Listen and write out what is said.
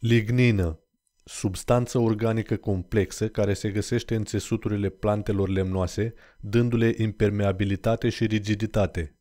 Lignină, substanță organică complexă care se găsește în țesuturile plantelor lemnoase, dându-le impermeabilitate și rigiditate.